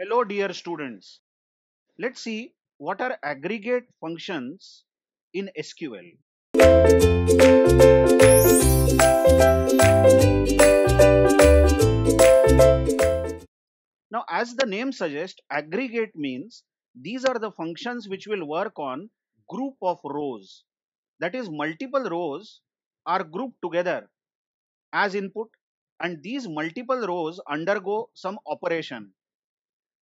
Hello dear students. Let's see what are aggregate functions in SQL. Now as the name suggests aggregate means these are the functions which will work on group of rows that is multiple rows are grouped together as input and these multiple rows undergo some operation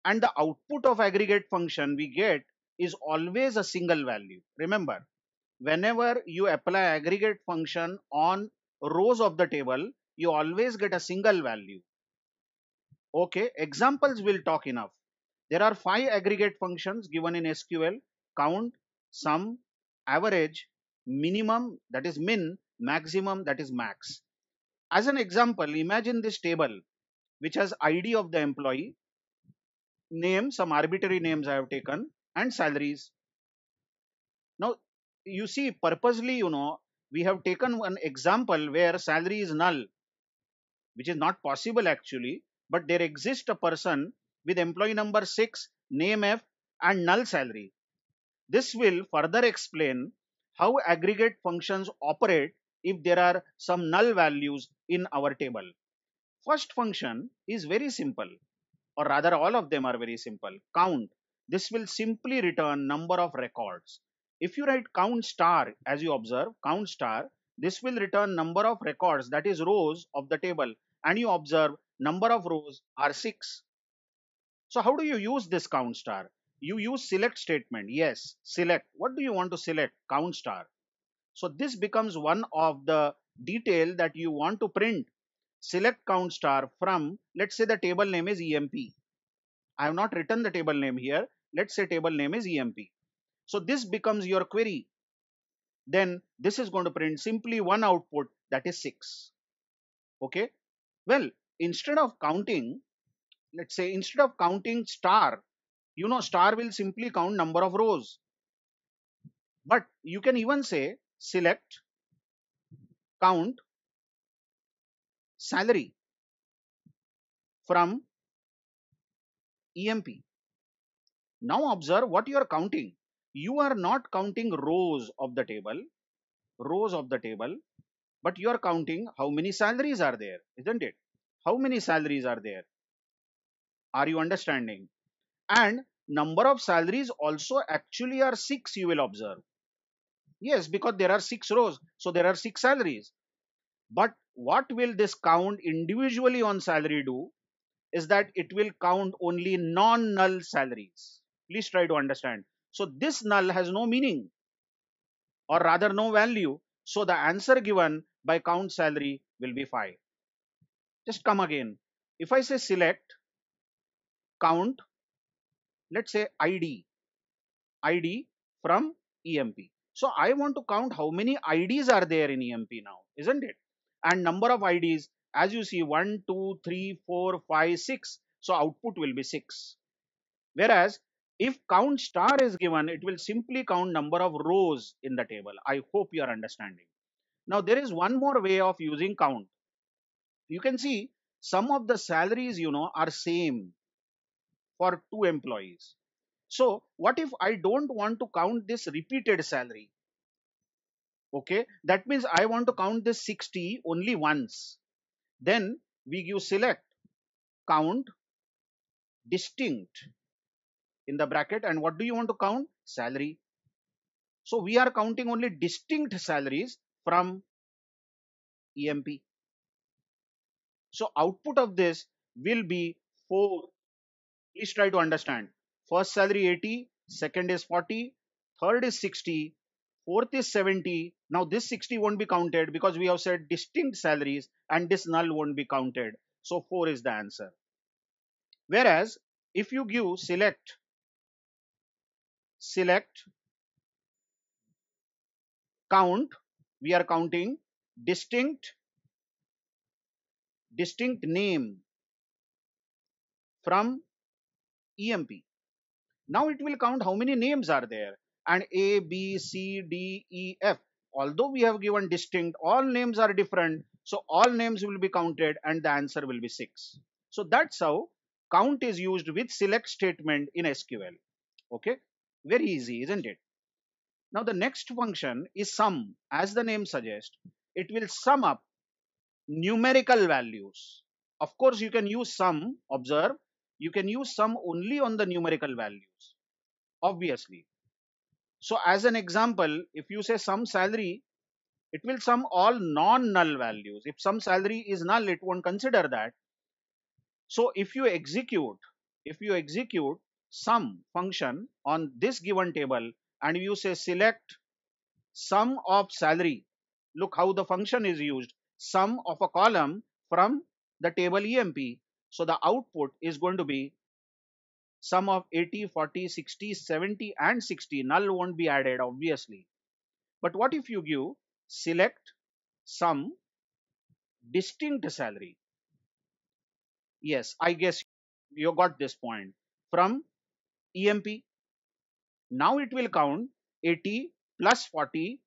and the output of aggregate function we get is always a single value. Remember, whenever you apply aggregate function on rows of the table, you always get a single value. Okay, examples will talk enough. There are five aggregate functions given in SQL, count, sum, average, minimum that is min, maximum that is max. As an example, imagine this table which has ID of the employee, name, some arbitrary names I have taken and salaries. Now, you see purposely, you know, we have taken an example where salary is null, which is not possible actually, but there exists a person with employee number 6, name F and null salary. This will further explain how aggregate functions operate if there are some null values in our table. First function is very simple or rather all of them are very simple. Count, this will simply return number of records. If you write count star, as you observe, count star, this will return number of records, that is rows of the table. And you observe number of rows are 6. So how do you use this count star? You use select statement. Yes, select. What do you want to select? Count star. So this becomes one of the detail that you want to print select count star from, let's say the table name is EMP. I have not written the table name here. Let's say table name is EMP. So this becomes your query. Then this is going to print simply one output that is six. Okay. Well, instead of counting, let's say instead of counting star, you know, star will simply count number of rows. But you can even say select count salary from EMP. Now observe what you are counting. You are not counting rows of the table, rows of the table, but you are counting how many salaries are there, isn't it? How many salaries are there? Are you understanding? And number of salaries also actually are six, you will observe. Yes, because there are six rows, so there are six salaries. But what will this count individually on salary do is that it will count only non-null salaries. Please try to understand. So this null has no meaning or rather no value. So the answer given by count salary will be 5. Just come again. If I say select count, let's say ID, ID from EMP. So I want to count how many IDs are there in EMP now, isn't it? and number of IDs as you see 1, 2, 3, 4, 5, 6. So output will be 6. Whereas if count star is given, it will simply count number of rows in the table. I hope you are understanding. Now there is one more way of using count. You can see some of the salaries you know are same for two employees. So what if I don't want to count this repeated salary? Okay, that means I want to count this 60 only once. Then we give select count distinct in the bracket and what do you want to count? Salary. So we are counting only distinct salaries from EMP. So output of this will be 4. Please try to understand. First salary 80, second is 40, third is 60, fourth is 70, now this 60 won't be counted because we have said distinct salaries and this null won't be counted. So 4 is the answer. Whereas if you give select, select, count, we are counting distinct, distinct name from EMP. Now it will count how many names are there and A, B, C, D, E, F although we have given distinct, all names are different. So all names will be counted and the answer will be 6. So that's how count is used with select statement in SQL. Okay, very easy, isn't it? Now the next function is sum. As the name suggests, it will sum up numerical values. Of course, you can use sum, observe, you can use sum only on the numerical values, obviously. So as an example, if you say sum salary, it will sum all non-null values. If some salary is null, it won't consider that. So if you execute, if you execute sum function on this given table and you say select sum of salary, look how the function is used, sum of a column from the table EMP. So the output is going to be sum of 80, 40, 60, 70 and 60 null won't be added obviously. But what if you give select sum distinct salary? Yes, I guess you got this point from EMP. Now it will count 80 plus 40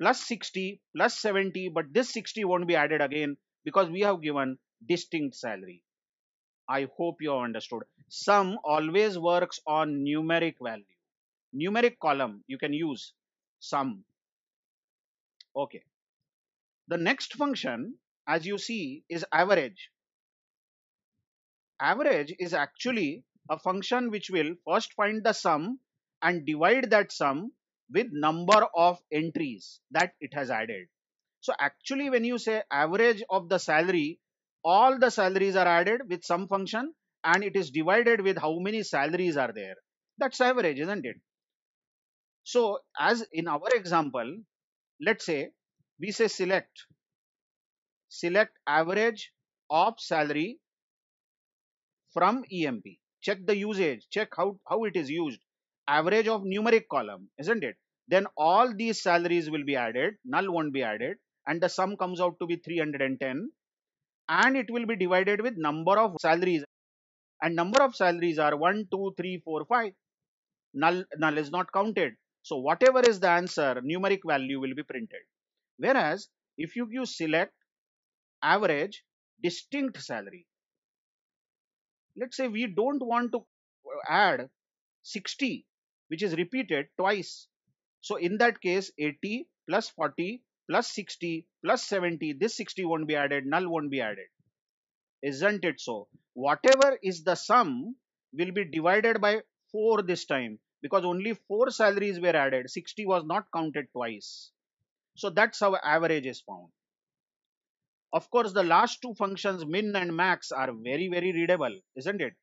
plus 60 plus 70 but this 60 won't be added again because we have given distinct salary. I hope you have understood. Sum always works on numeric value. Numeric column you can use sum. Okay. The next function as you see is average. Average is actually a function which will first find the sum and divide that sum with number of entries that it has added. So actually when you say average of the salary, all the salaries are added with some function and it is divided with how many salaries are there. That's average, isn't it? So as in our example, let's say we say select, select average of salary from EMP. Check the usage, check how, how it is used. Average of numeric column, isn't it? Then all these salaries will be added, null won't be added and the sum comes out to be 310 and it will be divided with number of salaries and number of salaries are 1, 2, 3, 4, 5. Null, null is not counted. So whatever is the answer, numeric value will be printed. Whereas if you use select average distinct salary, let's say we don't want to add 60 which is repeated twice. So in that case 80 plus 40 plus 60 plus 70 this 60 won't be added null won't be added isn't it so whatever is the sum will be divided by 4 this time because only 4 salaries were added 60 was not counted twice so that's how average is found of course the last two functions min and max are very very readable isn't it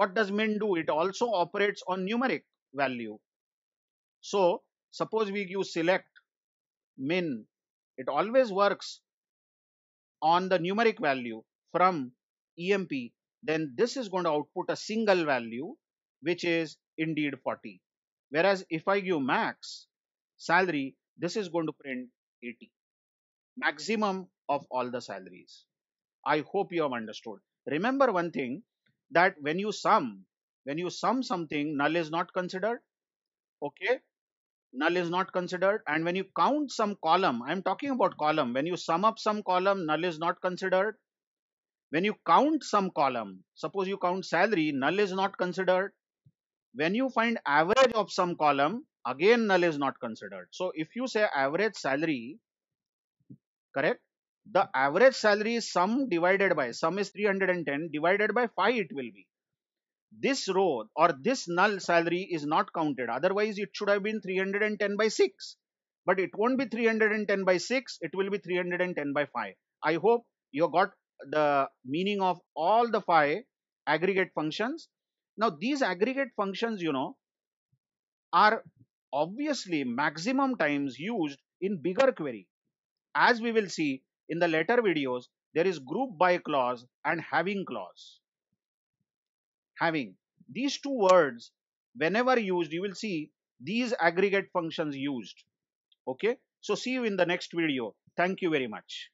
what does min do it also operates on numeric value so suppose we give select min it always works on the numeric value from EMP, then this is going to output a single value, which is indeed 40. Whereas if I give max salary, this is going to print 80. Maximum of all the salaries. I hope you have understood. Remember one thing that when you sum, when you sum something, null is not considered. Okay. Null is not considered. And when you count some column, I'm talking about column. When you sum up some column, null is not considered. When you count some column, suppose you count salary, null is not considered. When you find average of some column, again null is not considered. So if you say average salary, correct? The average salary is sum divided by, sum is 310, divided by 5 it will be. This row or this null salary is not counted. Otherwise it should have been 310 by 6. But it won't be 310 by 6, it will be 310 by 5. I hope you got the meaning of all the five aggregate functions. Now these aggregate functions, you know, are obviously maximum times used in bigger query. As we will see in the later videos, there is group by clause and having clause. Having. These two words, whenever used, you will see these aggregate functions used. Okay. So see you in the next video. Thank you very much.